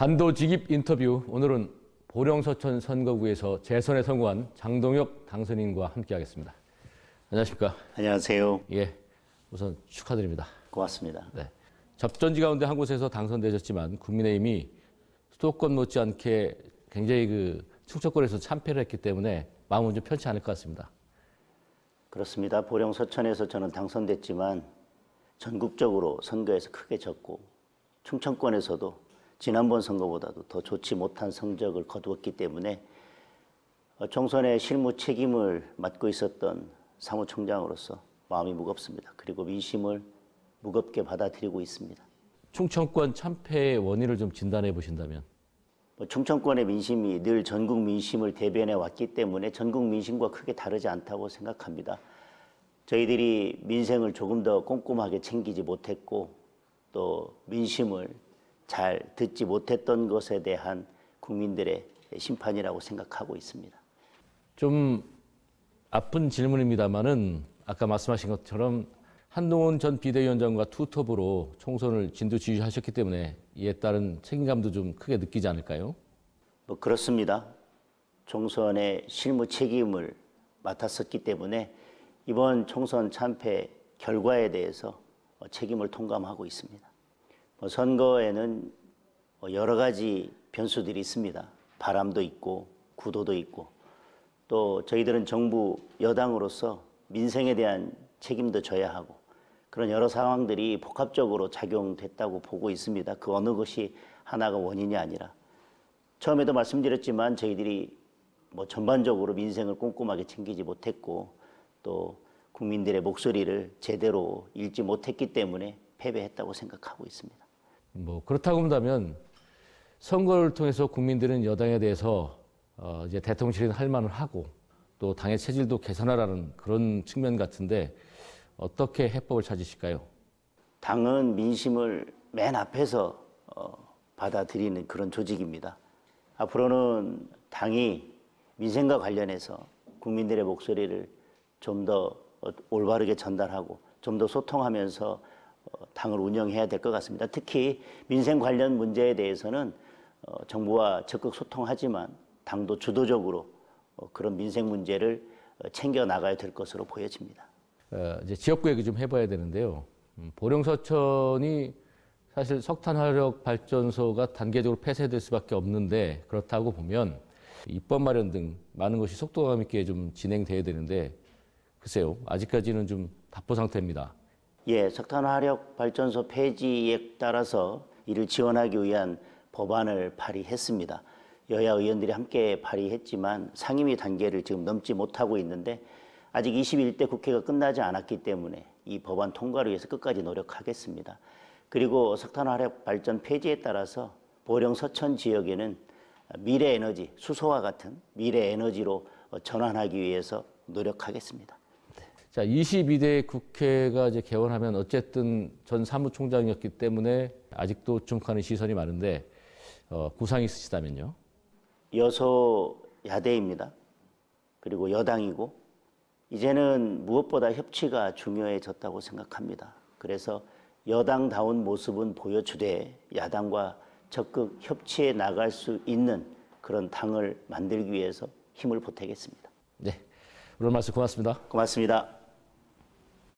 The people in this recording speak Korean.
반도직입 인터뷰 오늘은 보령서천 선거구에서 재선에 성공한 장동혁 당선인과 함께하겠습니다. 안녕하십니까? 안녕하세요. 예, 우선 축하드립니다. 고맙습니다. 네. 접전지 가운데 한 곳에서 당선되셨지만 국민의힘이 수도권 못지않게 굉장히 그 충청권에서 참패를 했기 때문에 마음은 좀 편치 않을 것 같습니다. 그렇습니다. 보령 서천에서 저는 당선됐지만 전국적으로 선거에서 크게 졌고 충청권에서도 지난번 선거보다도 더 좋지 못한 성적을 거두었기 때문에 어, 총선의 실무 책임을 맡고 있었던 사무총장으로서 마음이 무겁습니다. 그리고 민심을 무겁게 받아들이고 있습니다. 충청권 참패의 원인을 좀 진단해 보신다면? 뭐 충청권의 민심이 늘 전국 민심을 대변해 왔기 때문에 전국 민심과 크게 다르지 않다고 생각합니다. 저희들이 민생을 조금 더 꼼꼼하게 챙기지 못했고 또 민심을 잘 듣지 못했던 것에 대한 국민들의 심판이라고 생각하고 있습니다. 좀 아픈 질문입니다만은 아까 말씀하신 것처럼 한동훈 전 비대위원장과 투톱으로 총선을 진두지휘하셨기 때문에 이에 따른 책임감도 좀 크게 느끼지 않을까요? 뭐 그렇습니다. 총선의 실무 책임을 맡았었기 때문에 이번 총선 참패 결과에 대해서 책임을 통감하고 있습니다. 뭐 선거에는 뭐 여러 가지 변수들이 있습니다. 바람도 있고 구도도 있고 또 저희들은 정부 여당으로서 민생에 대한 책임도 져야 하고 그런 여러 상황들이 복합적으로 작용됐다고 보고 있습니다. 그 어느 것이 하나가 원인이 아니라 처음에도 말씀드렸지만 저희들이 뭐 전반적으로 민생을 꼼꼼하게 챙기지 못했고 또 국민들의 목소리를 제대로 읽지 못했기 때문에 패배했다고 생각하고 있습니다. 뭐 그렇다고 한다면 선거를 통해서 국민들은 여당에 대해서 어 이제 대통령실은 할 만을 하고 또 당의 체질도 개선하라는 그런 측면 같은데 어떻게 해법을 찾으실까요? 당은 민심을 맨 앞에서 어, 받아들이는 그런 조직입니다. 앞으로는 당이 민생과 관련해서 국민들의 목소리를 좀 더 올바르게 전달하고 좀 더 소통하면서 당을 운영해야 될 것 같습니다. 특히 민생 관련 문제에 대해서는 어, 정부와 적극 소통하지만 당도 주도적으로 어, 그런 민생 문제를 어, 챙겨 나가야 될 것으로 보여집니다. 이제 지역구 얘기 좀 해봐야 되는데요. 음, 보령 서천이 사실 석탄화력 발전소가 단계적으로 폐쇄될 수밖에 없는데 그렇다고 보면 입법 마련 등 많은 것이 속도감 있게 좀 진행돼야 되는데 글쎄요 아직까지는 좀 답보 상태입니다. 예, 석탄 화력 발전소 폐지에 따라서 이를 지원하기 위한 법안을 발의했습니다. 여야 의원들이 함께 발의했지만 상임위 단계를 지금 넘지 못하고 있는데 아직 21대 국회가 끝나지 않았기 때문에 이 법안 통과를 위해서 끝까지 노력하겠습니다. 그리고 석탄 화력 발전 폐지에 따라서 보령 서천 지역에는 미래 에너지, 수소와 같은 미래 에너지로 전환하기 위해서 노력하겠습니다. 자, 22대 국회가 이제 개원하면 어쨌든 전 사무총장이었기 때문에 아직도 주목하는 시선이 많은데 어, 구상 이 있으시다면요. 여소 야대입니다. 그리고 여당이고 이제는 무엇보다 협치가 중요해졌다고 생각합니다. 그래서 여당다운 모습은 보여주되 야당과 적극 협치해 나갈 수 있는 그런 당을 만들기 위해서 힘을 보태겠습니다. 네. 오늘 말씀 고맙습니다. 고맙습니다.